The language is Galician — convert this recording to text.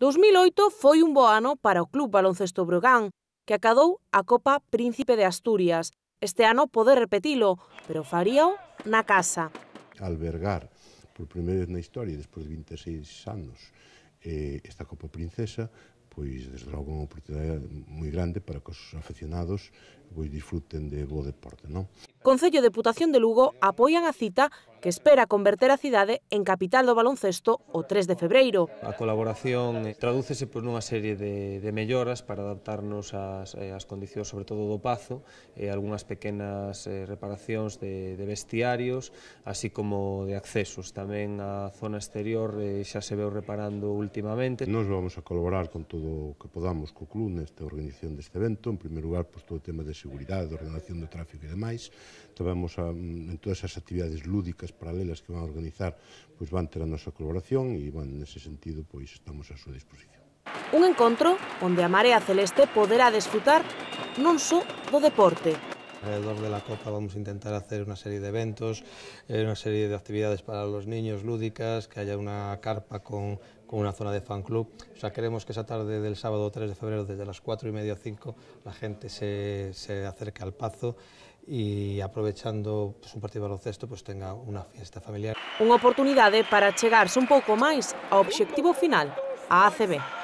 2008 foi un bo ano para o Club Baloncesto Brogán, que acadou a Copa Príncipe de Asturias. Este ano pode repetilo, pero faríao na casa. Albergar por primeira vez na historia, despois de 26 anos, eh, esta Copa Princesa, pois desde logo unha oportunidade moi grande para que os aficionados pois, disfruten de bo deporte, non? Concello e Deputación de Lugo apoian a cita que espera converter a cidade en capital do baloncesto o 3 de febreiro. A colaboración tradúcese por unha serie de, de melloras para adaptarnos ás, eh, ás condicións, sobre todo do Pazo, e algunhas pequenas eh, reparacións de, de vestiarios, así como de accesos. Tamén a zona exterior eh, xa se veu reparando últimamente. Nos vamos a colaborar con todo o que podamos co club nesta organización deste evento, en primeiro lugar, pois, todo o tema de seguridade, de ordenación do tráfico e demais, Tabamos a, mm, en todas as actividades lúdicas paralelas que van a organizar, pois van ter a nosa colaboración e, bueno, nese sentido, pois estamos a súa disposición. Un encontro onde a Marea Celeste poderá desfrutar non só do deporte, Alrededor de la copa vamos a intentar hacer una serie de eventos, eh, una serie de actividades para los niños lúdicas, que haya una carpa con, una zona de fan club. O sea, queremos que esa tarde del sábado 3 de febrero, desde las 4 y media a 5, la gente se, se acerque al Pazo y aprovechando pues, un partido de baloncesto pues tenga una fiesta familiar. Una oportunidad para chegarse un poco más a objetivo final, a ACB.